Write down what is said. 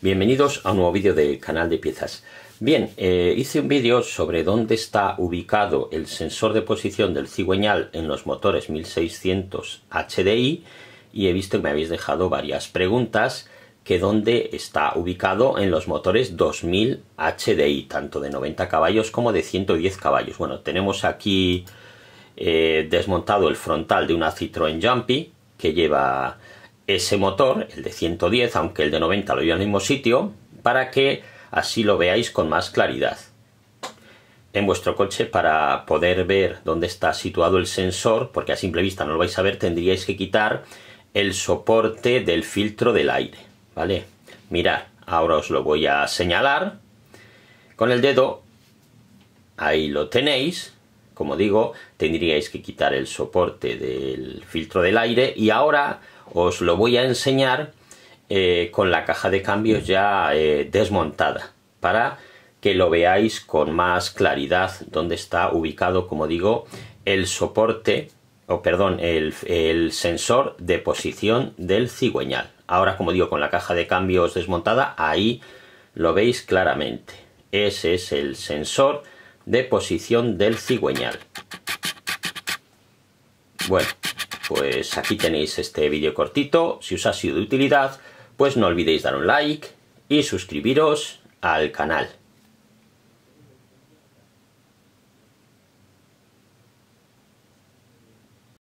Bienvenidos a un nuevo vídeo del canal de piezas. Bien, eh, hice un vídeo sobre dónde está ubicado el sensor de posición del cigüeñal en los motores 1600 HDI y he visto que me habéis dejado varias preguntas que dónde está ubicado en los motores 2000 HDI, tanto de 90 caballos como de 110 caballos. Bueno, tenemos aquí eh, desmontado el frontal de una Citroën Jumpy que lleva ese motor, el de 110, aunque el de 90 lo lleva al mismo sitio, para que así lo veáis con más claridad en vuestro coche para poder ver dónde está situado el sensor, porque a simple vista no lo vais a ver, tendríais que quitar el soporte del filtro del aire, ¿vale? Mirad, ahora os lo voy a señalar con el dedo, ahí lo tenéis, como digo, tendríais que quitar el soporte del filtro del aire y ahora os lo voy a enseñar eh, con la caja de cambios ya eh, desmontada para que lo veáis con más claridad dónde está ubicado, como digo, el soporte, o perdón, el sensor de posición del cigüeñal. Ahora, como digo, con la caja de cambios desmontada, ahí lo veis claramente. Ese es el sensor de posición del cigüeñal. Bueno, pues aquí tenéis este vídeo cortito. Si os ha sido de utilidad, pues no olvidéis dar un like y suscribiros al canal.